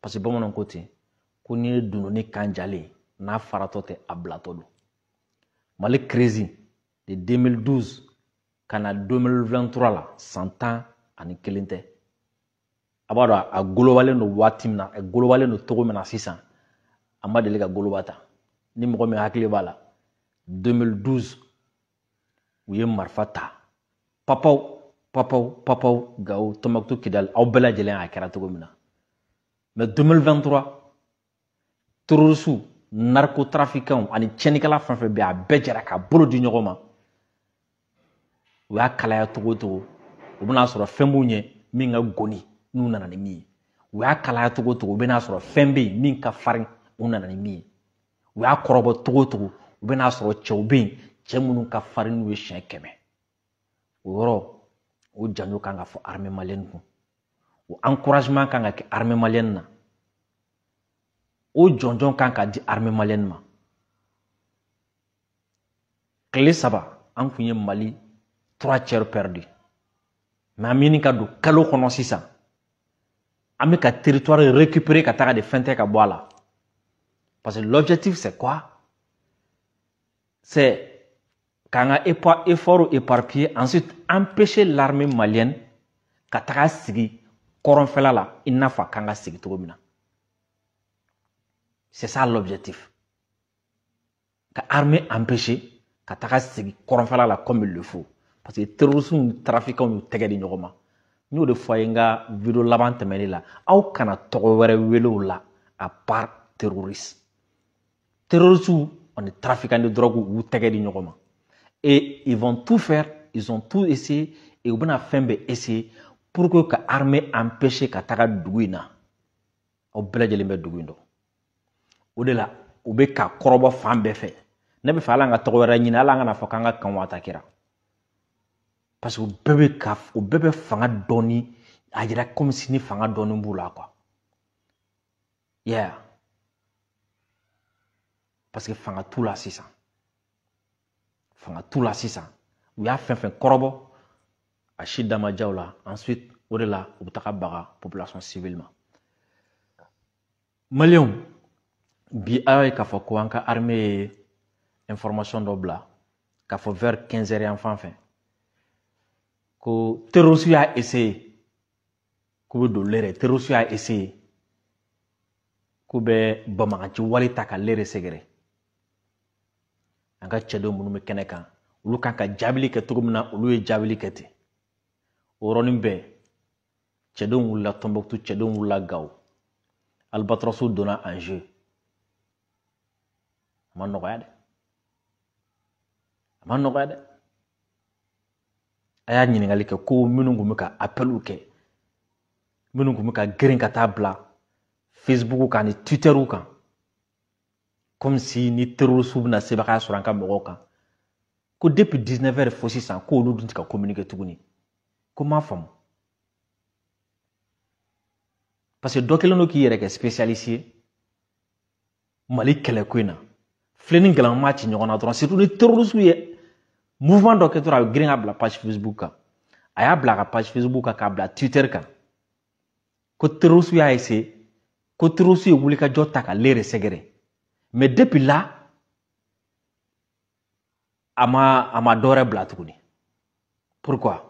parce que bamananw ko ten ko n'i ye dundoni kan jalen n'a faratɔ tɛ a bilatɔ don mali kirezi de 2012 ka na 2023 la san tan ani kelen tɛ a b'a dɔn a golobalen don waati min na a golobalen don cogo min na sisan a ma deli ka goloba ta ni mɔgɔ min hakili b'a la 2012 u ye marifa ta papaw papaw papaw gawo tɔnbɔkutu kidali aw bɛɛ lajɛlen a kɛra cogo min na mais 2023 terorisiw narikotrafikanw ani tiɲɛnikɛla fɛn fɛn bɛ a bɛɛ jɛra ka bolo di ɲɔgɔn ma u y'a kalaya togo togo u bɛna sɔrɔ fɛn b'u ɲɛ min ka goni n'u nana ni min ye u y'a kalaya togo togo u bɛna sɔrɔ fɛn bɛ yen min ka farin u nana ni min ye u y'a kɔrɔbɔ togo togo u bɛna sɔrɔ cɛw bɛ yen cɛ minnu ka farin n'u ye siɲɛ kɛmɛ o yɔrɔ o janjo kan ka fɔ armée malienne kun ou encouragement quand ka armée malienne. na o quand quand ka dit armée malienne ma tile saba an mali trois tiers perdues. Mais amini kadou Quel est kalo kɔnɔ sisan an territoire récupéré ka taga de fente ka bɔ parce que l'objectif c'est quoi c'est a un effort éparpillé ensuite empêcher l'armée malienne ka taga kɔrɔnfɛla la i n'a fɔ a c'est ça l'objectif Que armée empêcher ka taga sigi la comme il le faut parce que terrorisme ni trafiquants y'u tɛgɛ di ɲɔgɔn Nous de fɔ a ye n là. Au laban tɛmɛnen vélo là kana la à part terroriste terroristes on est trafiquants de drogue ou et ils vont tout faire ils ont tout essayé et ils vont faire essayer pour que ka armée empêcher ka taga dugu in na aw bɛɛ lajɛlen bɛ o de la u be ka kɔrɔbɔ fam be fe ne be fɛ hali an ka tɔgɔ wɛrɛ ɲini hali k'an, kan wata kira parce que u ka u bɛɛ fanga doni, a jira comme si ni fanga doni mbula ko yeah parce que fanga tout la sisan fanga tout la sisan ou y'a fin fin korobo a si damajaw ensuite au delà, au u population civilement. ma bi a k'a ko armée information d'obla, bila k'a vers 15 heures yan enfin fɛ ko terroriste a essayé, k'u bɛ don lɛrɛ terroriste y'a essayer k'u bɛ bamagaci wale ta ka lɛrɛ sɛgɛrɛ an ka cɛdenw minnu bɛ kɛnɛ kan olu ka jaabili kɛ o yɔrɔnin bɛɛ cɛdenw wulila tɔnbɔkutu cɛdenw wulila gawo alibatɔrɔso donna anze a ma nɔgɔya dɛ a ma nɔgɔya dɛ a y'a ɲininkali kɛ ko minnu tun bɛ ka apɛliw kɛ minnu bɛ ka girin ka taa bila facebook kan ni ou kan comme si ni terrorisiw bɛna sebagaya sɔrɔ an ka mɔgɔw kan ko depuis 19 heures fo sisan ko olu dun tɛ ka communiquer tuguni ko n m'a faamu parce que dɔ kɛlen don k'i yɛrɛ kɛ spécialiste ye mali kɛlɛko in na filɛ ni galama ma ci ɲɔgɔn na dɔrɔn surtout ni terroriste ye mouvement dɔ kɛ dɔrɔn a bɛ girin ka bila page facebook kan a y'a bila a ka page facebook kan k'a bila twitter kan ko terroriste y'a essayer ko terroriste ye wulikajɔ ta ka lere sɛgɛrɛ mais depuis là a ma a ma dɔwɛrɛ bila tuguni pourquoi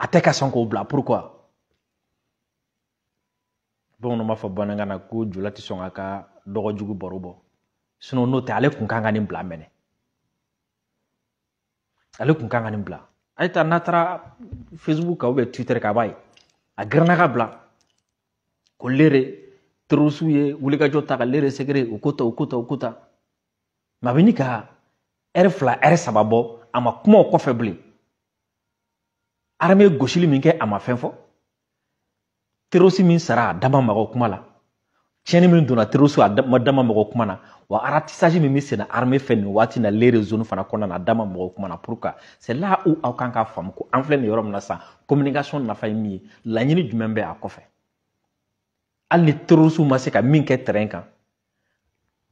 a tɛ ka sɔn k'o bila pourquoi bamananw b'a fɔ bamanankan na ko jula tɛ sɔn k'a ka dɔgɔjugu baro bɔ sinɔn n'o tɛ ale kun kan ka nin bila mɛnɛ ale kun kan ka nin bila ale ta n'a taara facebook kan ubiyɛn twitter kan a b'a ye a girinna ka bila ko lere terorisiw ye wulikajɔ ta ka lere segere o ko ta o ko ta o ko ta mɛ a bɛ ɲini ka ɛri fila ɛri saba bɔ a ma kuma o kɔfɛ bilen arame gosili min kɛ a ma fɛn fɔ terosi min sara a dama magɔ kuma la tiɲɛni min donna terosi a dama magɔ kuma na wa aratisage min be senna arame fɛ nin waati na lere zone fana kɔnɔna na dama mɔgɔw kuma na pour ka c'est la u aw kan k'a faamu ko an filɛ nin yɔrɔ min na sisan communication nafa ye min ye laɲini jumɛn bɛ a kɔfɛ hali ni terorisiw ma se ka min kɛ terrain kan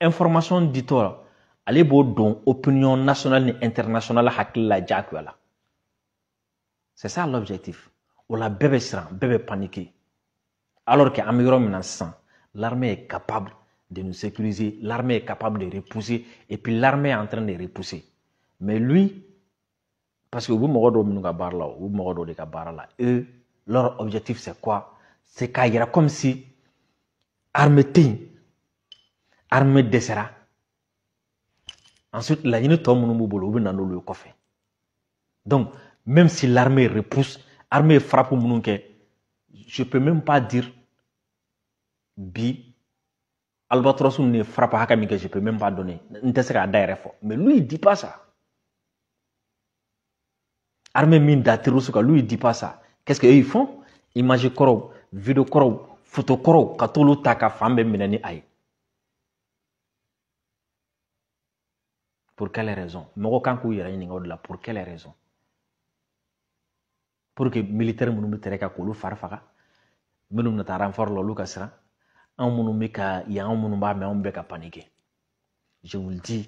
information ditɔ ale b'o don opinion national ni international hakili la jagoya la C'est ça l'objectif. ou la bébé sera bébé paniqué. alors que l'armée est capable de nous sécuriser l'armée est capable de repousser et puis l'armée est en train de repousser mais lui parce que vous vous mɔgɔ dit que vous baara dit eux leur objectif c'est quoi c'est y dit comme si armée dit armée ensuite que vous tombe nous que vous dit que vous donc même si l'armée repousse, l'armée frappe je peux même pas dire bi ne frappe peux même pas donner. Mais lui, il dit pas ça. L'armée mine lui, il dit pas ça. Qu'est-ce qu'ils font Image vidéo photo coro, katolo taka fambe minani Pour quelle raison de là, pour quelle raison pour que militaire minnu bɛ tere ka k'olu fari faga minnu bɛ taa renfort la olu ka siran anw minnu bɛ ka yan anw minnu b'a mɛn anw bɛ ka paniquer je vous le dis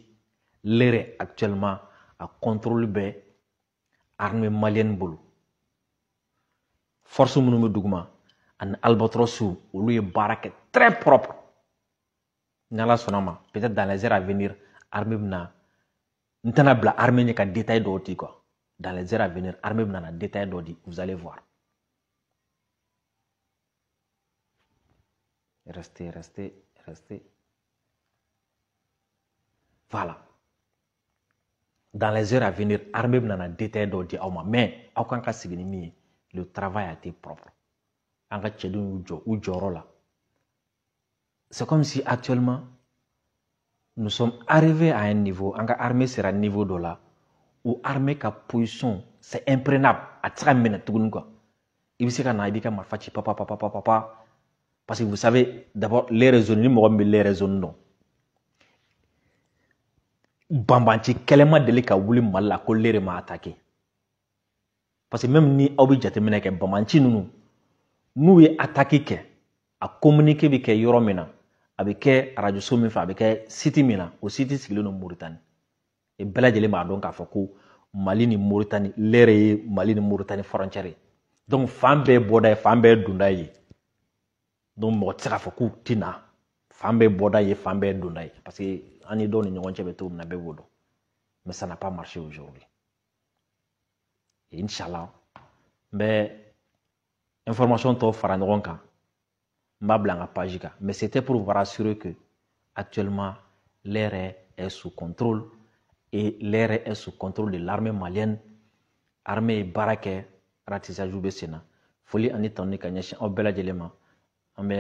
l'ère actuellement a contrôle bɛ armée malienne bolo force minnu bɛ duguma ani albatros olu ye baara kɛ très propre n'ala sɔnna ma peut-être dans les heures à venir armée bɛ na n tɛna bila armée ɲɛ ka détail dɔw di quoi dans les heures à venir, armée bɛna détail dɔ vous allez voir. Restez, restez, restez. Voilà. Dans les heures à venir, armée bɛna détail dɔ au mais aucun cas le travail a été propre. An ka cɛdenw C'est comme si actuellement nous sommes arrivés à un niveau, en ka armée sera niveau de o armée ka position c'est imprenable à tɛ se ka minɛ tuguni quoi i qui a ka na papa papa papa papa parce que vous savez d'abord les raisons ni mais les raisons non banbanci kɛlɛ ma deli ka wuli mali la ko lere ma parce que même ni aw bɛ jateminɛ kɛ banbanci nous, nous y attaque kɛ a communiqué bɛ avec yɔrɔ min na a bɛ kɛ arajoso min e bɛɛ lajɛlen b'a dɔn k'a fɔ ko mali ni moritani lɛrɛ ye mali ni moritani fɔrɔncɛri donc fan bɛɛ ye bɔda ye fan bɛɛ donda ye donc mɔgɔ tɛ se k'a fɔ k'u tɛ na fan bɛɛ bɔda ye fan bɛɛ donda ye parce que an ni dɔw ni ɲɔgɔn cɛ bɛ cogo min na bɛɛ b'o dɔn mais ça n'a pas marché aujourd'hui et mais n bɛ information tɔw fara ɲɔgɔn kan n b'a bila n ka page kan mais c'était pour vous rassurer que actuellement l'air est sous contrôle et l'air est sous contrôle de l'armée malienne armée ye baara kɛ aratisaju bɛ sen na foli ani tanu ka ɲɛsin aw bɛɛ lajɛlen ma an bɛ